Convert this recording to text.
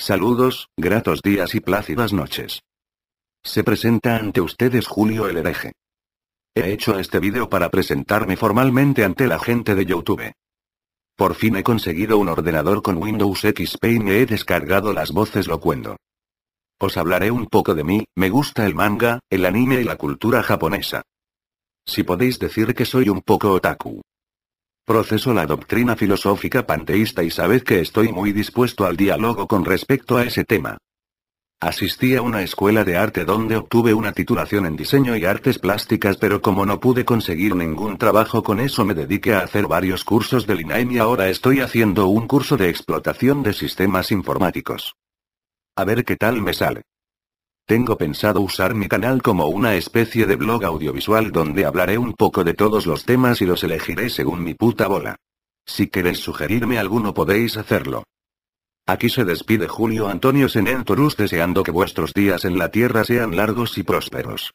Saludos, gratos días y plácidas noches. Se presenta ante ustedes Julio el hereje. He hecho este vídeo para presentarme formalmente ante la gente de YouTube. Por fin he conseguido un ordenador con Windows XP y me he descargado las voces locuendo. Os hablaré un poco de mí, me gusta el manga, el anime y la cultura japonesa. Si podéis decir que soy un poco otaku. Proceso la doctrina filosófica panteísta y sabed que estoy muy dispuesto al diálogo con respecto a ese tema. Asistí a una escuela de arte donde obtuve una titulación en diseño y artes plásticas pero como no pude conseguir ningún trabajo con eso me dediqué a hacer varios cursos del INAEM y ahora estoy haciendo un curso de explotación de sistemas informáticos. A ver qué tal me sale. Tengo pensado usar mi canal como una especie de blog audiovisual donde hablaré un poco de todos los temas y los elegiré según mi puta bola. Si queréis sugerirme alguno podéis hacerlo. Aquí se despide Julio Antonio Senentorus deseando que vuestros días en la Tierra sean largos y prósperos.